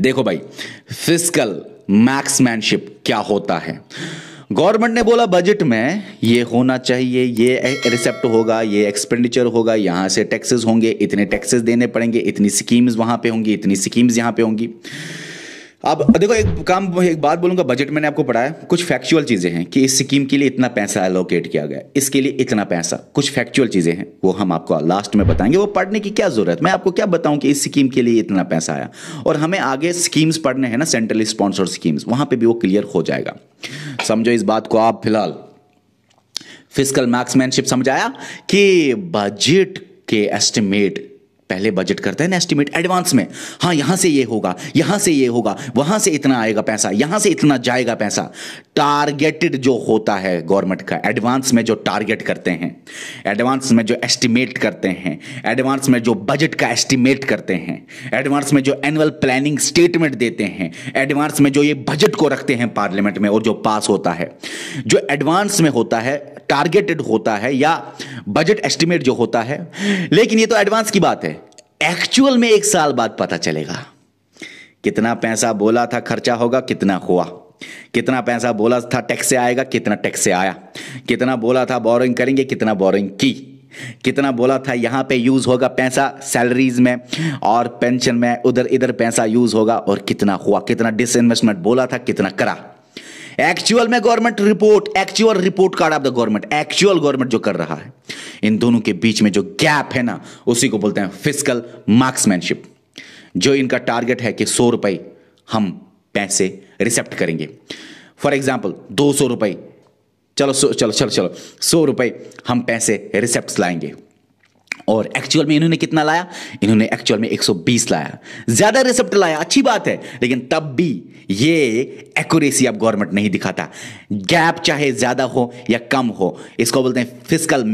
देखो भाई फिजिकल मैक्समैनशिप क्या होता है गवर्नमेंट ने बोला बजट में ये होना चाहिए ये रिसेप्ट होगा ये एक्सपेंडिचर होगा यहाँ से टैक्सेस होंगे इतने टैक्सेस देने पड़ेंगे इतनी स्कीम्स वहाँ पे होंगी इतनी स्कीम्स यहाँ पे होंगी अब देखो एक काम एक बात बोलूंगा बजट मैंने आपको पढ़ाया कुछ फैक्चुअल चीज़ें हैं कि इस स्कीम के लिए इतना पैसा एलोकेट किया गया इसके लिए इतना पैसा कुछ फैक्चुअल चीज़ें हैं वो हम आपको लास्ट में बताएंगे वो पढ़ने की क्या ज़रूरत मैं आपको क्या बताऊं कि इस स्कीम के लिए इतना पैसा आया और हमें आगे स्कीम्स पढ़ने हैं ना सेंट्रल स्पॉन्सर स्कीम्स वहां पर भी वो क्लियर हो जाएगा समझो इस बात को आप फिलहाल फिजिकल मैक्समैनशिप समझाया कि बजट के एस्टिमेट पहले बजट करते हैं ना एस्टिमेट एडवांस में हाँ यहाँ से ये होगा यहाँ से ये होगा वहाँ से इतना आएगा पैसा यहाँ से इतना जाएगा पैसा टारगेटेड जो होता है गवर्नमेंट का एडवांस में जो टारगेट करते हैं एडवांस में जो एस्टिमेट करते हैं एडवांस में जो बजट का एस्टिमेट करते हैं एडवांस में जो एनुअल प्लानिंग स्टेटमेंट देते हैं एडवांस में जो ये बजट को रखते हैं पार्लियामेंट में और जो पास होता है जो एडवांस में होता है टारगेटेड होता है या बजट एस्टिमेट जो होता है लेकिन ये तो एडवांस की बात है एक्चुअल में एक साल बाद पता चलेगा कितना पैसा बोला था खर्चा होगा कितना हुआ कितना पैसा बोला था टैक्स से आएगा कितना टैक्स से आया कितना बोला था बोरिंग करेंगे कितना बोरिंग की कितना बोला था यहां पे यूज़ होगा पैसा सैलरीज में और पेंशन में उधर इधर पैसा यूज़ होगा और कितना हुआ कितना डिसइन्वेस्टमेंट बोला था कितना करा एक्चुअल में government report actual report card of the government actual government जो कर रहा है इन दोनों के बीच में जो गैप है ना उसी को बोलते हैं फिजिकल मार्क्समैनशिप जो इनका टारगेट है कि सौ रुपए हम पैसे रिसेप्ट करेंगे फॉर एग्जाम्पल दो सौ रुपए चलो चलो चलो चलो सौ रुपए हम पैसे रिसेप्ट लाएंगे और एक्चुअल में इन्होंने कितना लाया इन्होंने एक्चुअल में 120 लाया ज़्यादा रिसेप्ट लाया अच्छी बात है लेकिन तब भी ये एक्यूरेसी अब गवर्नमेंट नहीं दिखाता गैप चाहे ज़्यादा हो या कम हो इसको बोलते हैं फिजिकल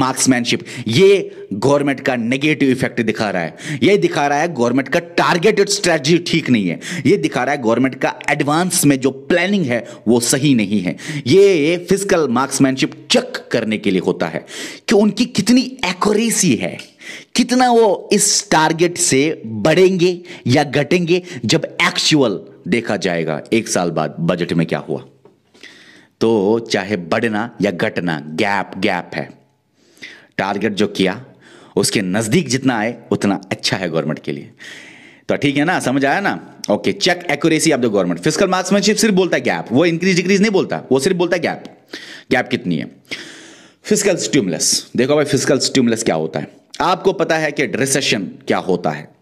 मार्क्समैनशिप ये गवर्नमेंट का नेगेटिव इफेक्ट दिखा रहा है ये दिखा रहा है गवर्नमेंट का टारगेटेड स्ट्रेटजी ठीक नहीं है ये दिखा रहा है गवर्नमेंट का एडवांस में जो प्लानिंग है वो सही नहीं है ये फिजिकल मार्क्समैनशिप चक करने के लिए होता है कि उनकी कितनी एक्यूरेसी है कितना वो इस टारगेट से बढ़ेंगे या घटेंगे जब एक्चुअल देखा जाएगा एक साल बाद बजट में क्या हुआ तो चाहे बढ़ना या घटना गैप गैप है टारगेट जो किया उसके नज़दीक जितना आए उतना अच्छा है गवर्नमेंट के लिए तो ठीक है ना समझ आया ना okay check accuracy of the government physical marksmanship सिर्फ बोलता है गैप वो इंक्रीज डिक्रीज नहीं बोलता वो सिर्फ बोलता है गैप गैप कितनी है फिजिकल स्टिमुलस देखो भाई फिजिकल स्टिमुलस क्या होता है आपको पता है कि रिसेशन क्या होता है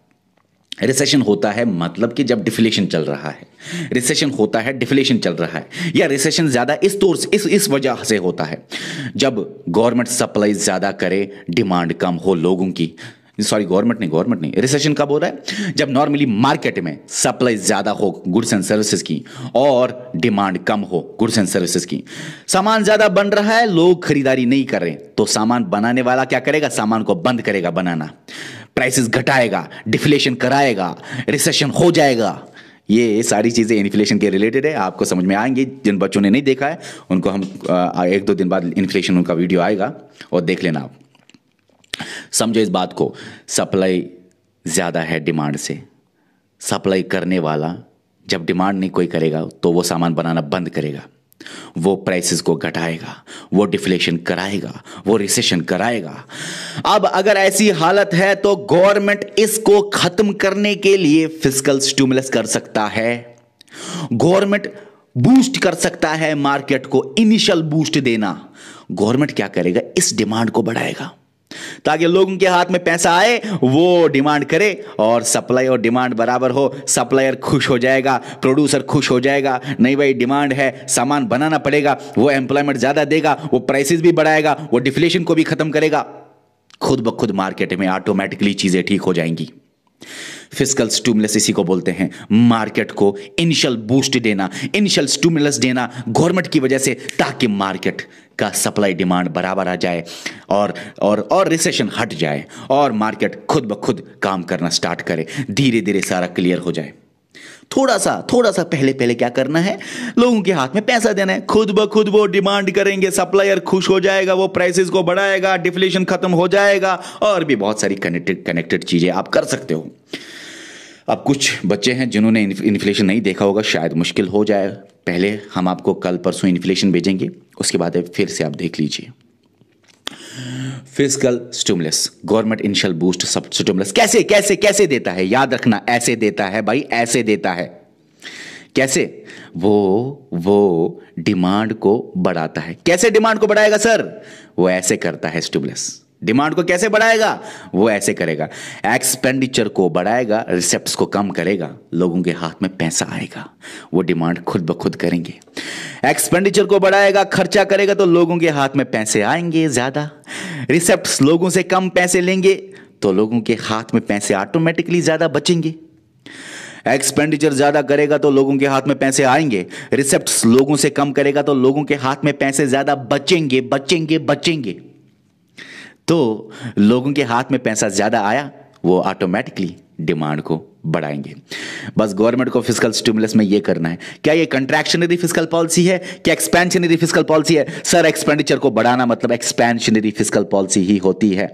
रिसेशन होता है मतलब कि जब डिफ्लेशन चल रहा है रिसेशन होता है डिफ्लेशन चल रहा है या रिसेशन ज़्यादा इस तौर से इस इस वजह से होता है जब गवर्नमेंट सप्लाई ज़्यादा करे डिमांड कम हो लोगों की सॉरी गवर्नमेंट नहीं गवर्नमेंट नहीं रिसेशन कब हो रहा है जब नॉर्मली मार्केट में सप्लाई ज़्यादा हो गुड्स एंड सर्विसेज की और डिमांड कम हो गुड्स एंड सर्विसेज की सामान ज़्यादा बन रहा है लोग खरीदारी नहीं कर रहे तो सामान बनाने वाला क्या करेगा सामान को बंद करेगा बनाना प्राइसेस घटाएगा डिफ्लेशन कराएगा रिसेशन हो जाएगा ये सारी चीज़ें इन्फ्लेशन के रिलेटेड है आपको समझ में आएंगी जिन बच्चों ने नहीं देखा है उनको हम एक दो दिन बाद इन्फ्लेशन उनका वीडियो आएगा और देख लेना आप समझो इस बात को सप्लाई ज़्यादा है डिमांड से सप्लाई करने वाला जब डिमांड नहीं कोई करेगा तो वो सामान बनाना बंद करेगा वो प्राइसेस को घटाएगा वो डिफ्लेशन कराएगा वो रिसेशन कराएगा अब अगर ऐसी हालत है तो गवर्नमेंट इसको खत्म करने के लिए फिजिकल स्टूमुलस कर सकता है गवर्नमेंट बूस्ट कर सकता है मार्केट को इनिशियल बूस्ट देना गवर्नमेंट क्या करेगा इस डिमांड को बढ़ाएगा ताकि लोगों के हाथ में पैसा आए वो डिमांड करे और सप्लाई और डिमांड बराबर हो सप्लायर खुश हो जाएगा प्रोड्यूसर खुश हो जाएगा नहीं भाई डिमांड है सामान बनाना पड़ेगा वो एम्प्लॉयमेंट ज़्यादा देगा वो प्राइसेस भी बढ़ाएगा वो डिफ्लेशन को भी खत्म करेगा खुद ब खुद मार्केट में ऑटोमेटिकली चीज़ें ठीक हो जाएंगी फिजिकल स्टूमुलस इसी को बोलते हैं मार्केट को इनिशियल बूस्ट देना इनिशियल स्टूमुलस देना गवर्नमेंट की वजह से ताकि मार्केट का सप्लाई डिमांड बराबर आ जाए और और और रिसेशन हट जाए और मार्केट खुद ब खुद काम करना स्टार्ट करे धीरे धीरे सारा क्लियर हो जाए थोड़ा सा थोड़ा सा पहले पहले क्या करना है लोगों के हाथ में पैसा देना है खुद ब खुद वो डिमांड करेंगे सप्लायर खुश हो जाएगा वो प्राइसेस को बढ़ाएगा डिफ्लेशन खत्म हो जाएगा और भी बहुत सारी कनेक्टेड कनेक्टेड चीजें आप कर सकते हो अब कुछ बच्चे हैं जिन्होंने इन्फ्लेशन नहीं देखा होगा शायद मुश्किल हो जाए पहले हम आपको कल परसों इन्फ्लेशन भेजेंगे उसके बाद फिर से आप देख लीजिए physical stimulus government initial boost सब स्टूमलेस कैसे कैसे कैसे देता है याद रखना ऐसे देता है भाई ऐसे देता है कैसे वो वो डिमांड को बढ़ाता है कैसे डिमांड को बढ़ाएगा सर वो ऐसे करता है स्टूमलेस डिमांड को कैसे बढ़ाएगा वो ऐसे करेगा एक्सपेंडिचर को बढ़ाएगा रिसेप्ट को कम करेगा लोगों के हाथ में पैसा आएगा वो डिमांड खुद ब खुद करेंगे एक्सपेंडिचर को बढ़ाएगा खर्चा करेगा तो लोगों के हाथ में पैसे आएंगे ज़्यादा रिसेप्ट लोगों से कम पैसे लेंगे तो लोगों के हाथ में पैसे ऑटोमेटिकली ज़्यादा बचेंगे एक्सपेंडिचर ज़्यादा करेगा तो लोगों के हाथ में पैसे आएंगे रिसेप्ट लोगों से कम करेगा तो लोगों के हाथ में पैसे ज़्यादा बचेंगे बचेंगे बचेंगे तो लोगों के हाथ में पैसा ज़्यादा आया वो ऑटोमेटिकली डिमांड को बढ़ाएंगे बस गवर्नमेंट को फिजिकल स्टिमुलस में ये करना है क्या ये कंट्रैक्शनरी फिजिकल पॉलिसी है क्या एक्सपेंशनरी फिजिकल पॉलिसी है सर एक्सपेंडिचर को बढ़ाना मतलब एक्सपेंशनरी फिजिकल पॉलिसी ही होती है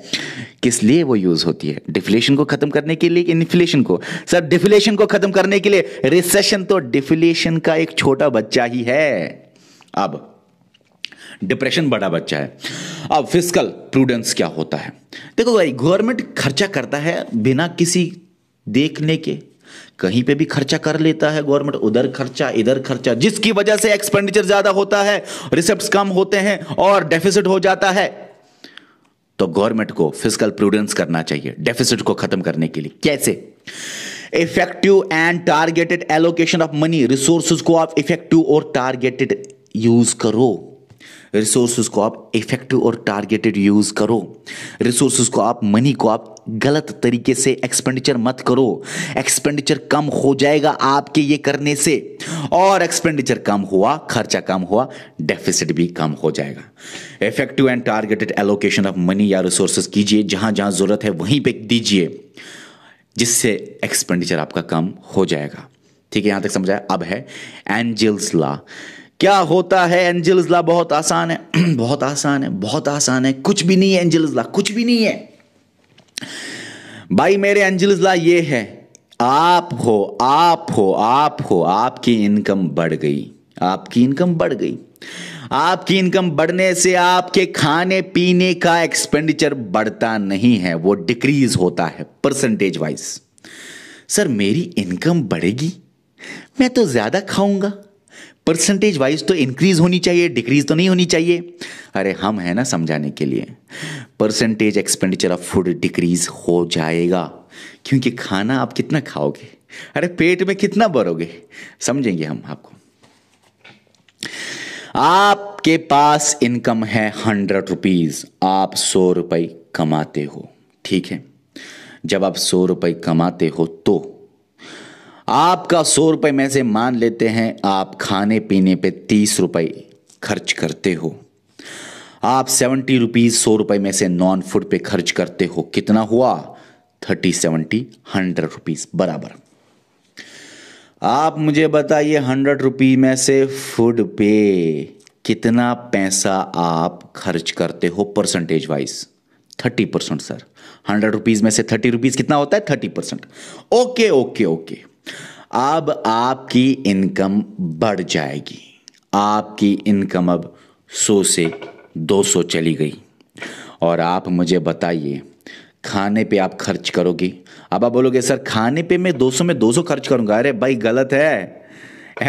किस लिए वो यूज होती है डिफ्लेशन को खत्म करने के लिए इन्फ्लेशन को सर डिफ्लेशन को खत्म करने के लिए रिसेशन तो डिफ्लेशन का एक छोटा बच्चा ही है अब डिप्रेशन बड़ा बच्चा है अब फिजिकल प्रूडेंस क्या होता है देखो भाई गवर्नमेंट खर्चा करता है बिना किसी देखने के कहीं पे भी खर्चा कर लेता है गवर्नमेंट उधर खर्चा इधर खर्चा जिसकी वजह से एक्सपेंडिचर ज्यादा होता है रिसेप्ट कम होते हैं और डेफिसिट हो जाता है तो गवर्नमेंट को फिजिकल प्रूडेंस करना चाहिए डेफिसिट को खत्म करने के लिए कैसे effective and targeted allocation of money resources को आप इफेक्टिव और टारगेटेड यूज करो रिसोर्स को आप इफेक्टिव और टारगेटेड यूज करो रिसोर्स को आप मनी को आप गलत तरीके से एक्सपेंडिचर मत करो एक्सपेंडिचर कम हो जाएगा आपके ये करने से और एक्सपेंडिचर कम हुआ खर्चा कम हुआ डेफिसिट भी कम हो जाएगा effective and targeted allocation of money या रिसोर्सेज कीजिए जहां जहां जरूरत है वहीं पे दीजिए जिससे एक्सपेंडिचर आपका कम हो जाएगा ठीक है यहां तक समझाया अब है एंजल्स लॉ क्या होता है एंजल्स ला बहुत आसान है बहुत आसान है बहुत आसान है कुछ भी नहीं है एंजल्स ला कुछ भी नहीं है भाई मेरे एंजल्स ला ये है आप हो आप हो आप हो आपकी इनकम बढ़ गई आपकी इनकम बढ़ गई आपकी इनकम बढ़ने से आपके खाने पीने का एक्सपेंडिचर बढ़ता नहीं है वो डिक्रीज होता है परसेंटेज वाइज सर मेरी इनकम बढ़ेगी मैं तो ज्यादा खाऊंगा परसेंटेज वाइज तो इंक्रीज होनी चाहिए डिक्रीज तो नहीं होनी चाहिए अरे हम हैं ना समझाने के लिए percentage expenditure of food decrease हो जाएगा क्योंकि खाना आप कितना खाओगे अरे पेट में कितना भरोगे समझेंगे हम आपको आपके पास इनकम है हंड्रेड रुपीज आप सौ रुपए कमाते हो ठीक है जब आप सौ रुपए कमाते हो तो आपका सौ रुपये में से मान लेते हैं आप खाने पीने पे तीस रुपये खर्च करते हो आप सेवेंटी रुपीज़ सौ रुपये में से नॉन फूड पे खर्च करते हो कितना हुआ थर्टी सेवेंटी हंड्रेड रुपीज़ बराबर आप मुझे बताइए हंड्रेड रुपीज में से फूड पे कितना पैसा आप खर्च करते हो percentage wise thirty percent sir hundred rupees में से थर्टी रुपीज़ कितना होता है thirty percent okay okay okay अब आपकी इनकम बढ़ जाएगी आपकी इनकम अब 100 से 200 चली गई और आप मुझे बताइए खाने पे आप खर्च करोगे अब आप बोलोगे सर खाने पे मैं 200 में 200 खर्च करूंगा अरे भाई गलत है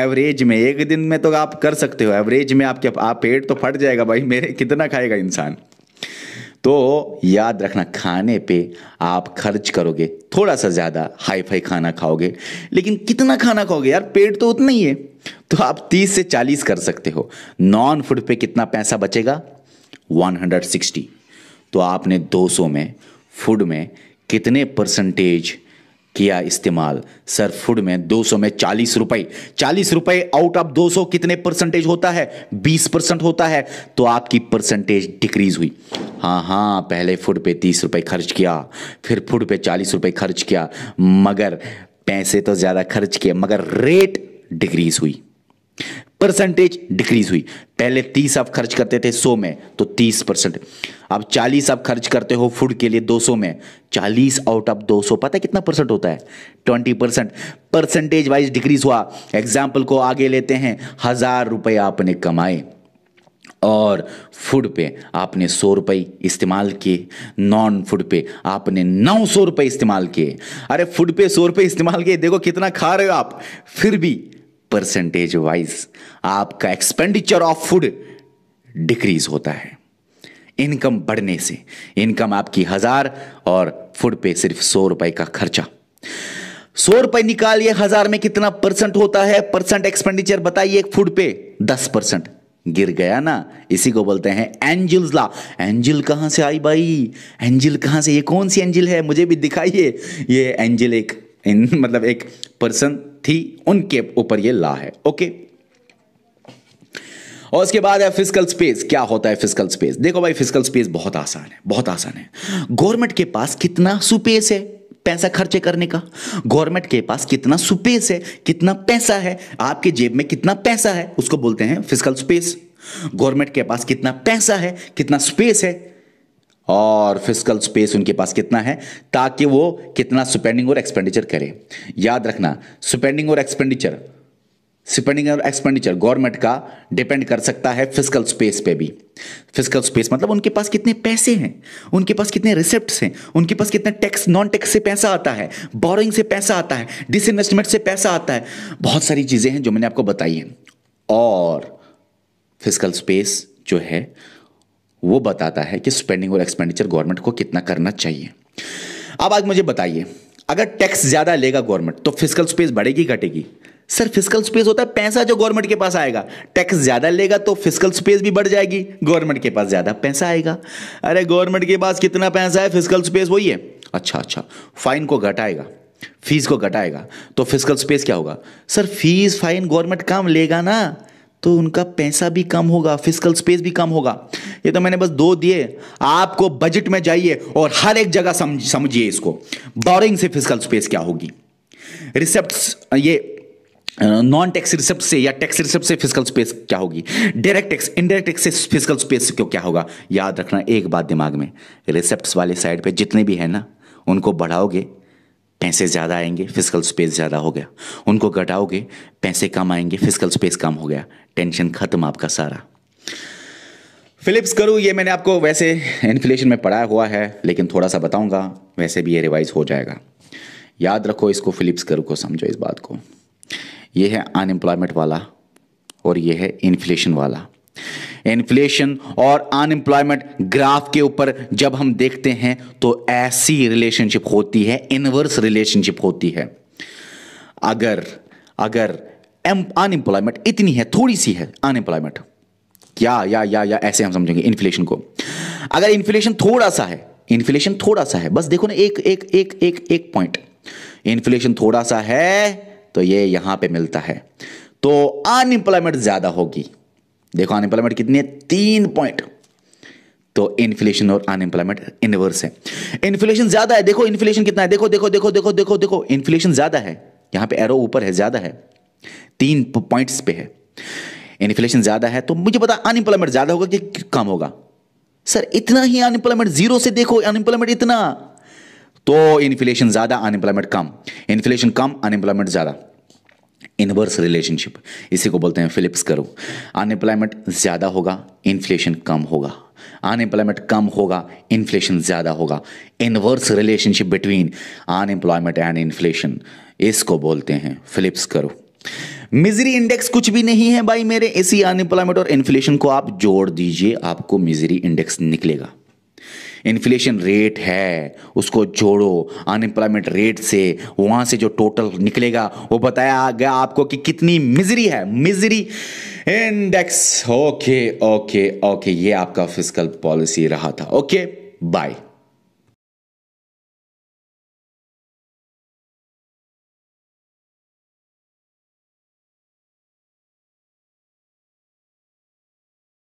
एवरेज में एक दिन में तो आप कर सकते हो एवरेज में आपके आप पेट तो फट जाएगा भाई मेरे कितना खाएगा इंसान तो याद रखना खाने पे आप खर्च करोगे थोड़ा सा ज़्यादा हाई फाई खाना खाओगे लेकिन कितना खाना खाओगे यार पेट तो उतना ही है तो आप 30 से 40 कर सकते हो नॉन फूड पे कितना पैसा बचेगा 160 तो आपने 200 में फूड में कितने परसेंटेज किया इस्तेमाल सर फूड में 200 में 40 रुपए 40 रुपए आउट ऑफ 200 कितने परसेंटेज होता है 20 परसेंट होता है तो आपकी परसेंटेज डिक्रीज हुई हाँ हाँ पहले फूड पे 30 रुपए खर्च किया फिर फूड पे 40 रुपए खर्च किया मगर पैसे तो ज़्यादा खर्च किए मगर रेट डिक्रीज हुई परसेंटेज डिक्रीज हुई पहले तीस आप खर्च करते थे सौ में तो तीस परसेंट अब चालीस आप खर्च करते हो फूड के लिए दो सौ में चालीस आउट ऑफ दो सौ पता है कितना परसेंट होता है twenty percent percentage wise decrease हुआ एग्जाम्पल को आगे लेते हैं हजार रुपये आपने कमाए और फूड पे आपने सौ रुपये इस्तेमाल किए नॉन फूड पे आपने नौ सौ रुपये इस्तेमाल किए अरे फूड पे सौ रुपये इस्तेमाल किए देखो कितना खा रहे हो आप फिर भी परसेंटेज वाइज आपका एक्सपेंडिचर ऑफ फूड डिक्रीज होता है इनकम बढ़ने से इनकम आपकी हजार और फूड पे सिर्फ सौ रुपए का खर्चा सौ रुपए निकालिए हजार में कितना परसेंट होता है परसेंट एक्सपेंडिचर बताइए फूड पे दस परसेंट गिर गया ना इसी को बोलते हैं एंजिल्स ला एंजिल कहां से आई भाई एंजिल कहां से ये कौन सी एंजिल है मुझे भी दिखाइए ये एंजिल एक मतलब एक पर्सन थी उनके ऊपर ये ला है ओके और उसके बाद है फिजिकल स्पेस क्या होता है फिजिकल स्पेस देखो भाई फिजिकल स्पेस बहुत आसान है बहुत आसान है गवर्नमेंट के पास कितना सुपेस है पैसा खर्चे करने का गवर्नमेंट के पास कितना सुपेस है कितना पैसा है आपके जेब में कितना पैसा है उसको बोलते हैं फिजिकल स्पेस गवर्नमेंट के पास कितना पैसा है कितना स्पेस है और फिजिकल स्पेस उनके पास कितना है ताकि वो कितना स्पेंडिंग और एक्सपेंडिचर करें याद रखना स्पेंडिंग और एक्सपेंडिचर स्पेंडिंग और एक्सपेंडिचर गवर्नमेंट का डिपेंड कर सकता है फिजिकल स्पेस पे भी फिजिकल स्पेस मतलब उनके पास कितने पैसे हैं उनके पास कितने रिसिप्ट हैं उनके पास कितने टैक्स नॉन टैक्स से पैसा आता है बोरिंग से पैसा आता है डिसइन्वेस्टमेंट से पैसा आता है बहुत सारी चीज़ें हैं जो मैंने आपको बताई हैं और फिजिकल स्पेस जो है वो बताता है कि स्पेंडिंग और एक्सपेंडिचर गवर्नमेंट को कितना करना चाहिए अब आज मुझे बताइए अगर टैक्स ज़्यादा लेगा गवर्नमेंट तो फिजिकल स्पेस बढ़ेगी घटेगी सर फिजिकल स्पेस होता है पैसा जो गवर्नमेंट के पास आएगा टैक्स ज़्यादा लेगा तो फिजिकल स्पेस भी बढ़ जाएगी गवर्नमेंट के पास ज़्यादा पैसा आएगा अरे गवर्नमेंट के पास कितना पैसा है फिजिकल स्पेस वही है अच्छा अच्छा फाइन को घटाएगा फीस को घटाएगा तो फिजिकल स्पेस क्या होगा सर फीस फाइन गवर्नमेंट काम लेगा ना तो उनका पैसा भी कम होगा फिजिकल स्पेस भी कम होगा ये तो मैंने बस दो दिए आपको बजट में जाइए और हर एक जगह समझिए इसको बोरिंग से फिजिकल स्पेस क्या होगी रिसेप्ट ये नॉन टैक्स रिसेप्ट से या टैक्स रिसेप्ट से फिजिकल स्पेस क्या होगी डायरेक्ट टैक्स इनडायरेक्ट टैक्स से फिजिकल स्पेस क्यों क्या होगा याद रखना एक बात दिमाग में रिसेप्ट वाले साइड पे जितने भी हैं ना उनको बढ़ाओगे पैसे ज़्यादा आएंगे फिजिकल स्पेस ज़्यादा हो गया उनको घटाओगे पैसे कम आएंगे फिजिकल स्पेस कम हो गया टेंशन ख़त्म आपका सारा फिलिप्स करूँ ये मैंने आपको वैसे इन्फ्लेशन में पढ़ाया हुआ है लेकिन थोड़ा सा बताऊँगा वैसे भी ये रिवाइज हो जाएगा याद रखो इसको फिलिप्स करू को समझो इस बात को ये है अनएम्प्लॉयमेंट वाला और ये है इन्फ्लेशन वाला इन्फ्लेशन और अनएम्प्लॉयमेंट ग्राफ के ऊपर जब हम देखते हैं तो ऐसी रिलेशनशिप होती है इनवर्स रिलेशनशिप होती है अगर अगर अनएम्प्लॉयमेंट इतनी है थोड़ी सी है अनएम्प्लॉयमेंट या या या या ऐसे हम समझेंगे इन्फ्लेशन को अगर इन्फ्लेशन थोड़ा सा है इन्फ्लेशन थोड़ा सा है बस देखो ना एक एक एक एक एक पॉइंट इन्फ्लेशन थोड़ा सा है तो ये यहां पे मिलता है तो अनएम्प्लॉयमेंट ज्यादा होगी देखो अनएम्प्लॉयमेंट कितनी है तीन पॉइंट तो इन्फ्लेशन और अनएम्प्लॉयमेंट इनवर्स है इन्फ्लेशन ज्यादा है देखो इन्फ्लेशन कितना है देखो देखो देखो देखो देखो देखो इन्फ्लेशन ज्यादा है यहां पे एरो ऊपर है ज्यादा है तीन पॉइंट्स पे है इन्फ्लेशन ज्यादा है तो मुझे पता अनएम्प्लॉयमेंट ज्यादा होगा कि कम होगा सर इतना ही अनएम्प्लॉयमेंट जीरो से देखो अनएम्प्लॉयमेंट इतना तो इन्फ्लेशन ज्यादा अनएम्प्लॉयमेंट कम इन्फ्लेशन कम अनएम्प्लॉयमेंट ज्यादा इनवर्स रिलेशनशिप इसी को बोलते हैं फिलिप्स करो अनएम्प्लॉयमेंट ज़्यादा होगा इन्फ्लेशन कम होगा अनएम्प्लॉयमेंट कम होगा इन्फ्लेशन ज़्यादा होगा inverse relationship between unemployment and inflation इसको बोलते हैं फिलिप्स करो मिजरी इंडेक्स कुछ भी नहीं है भाई मेरे इसी अनएम्प्लॉयमेंट और इन्फ्लेशन को आप जोड़ दीजिए आपको मिजरी इंडेक्स निकलेगा इन्फ्लेशन रेट है उसको जोड़ो अनएम्प्लॉयमेंट रेट से वहाँ से जो टोटल निकलेगा वो बताया गया आपको कि कितनी मिजरी है misery index okay okay okay ये आपका फिजिकल पॉलिसी रहा था ओके बाय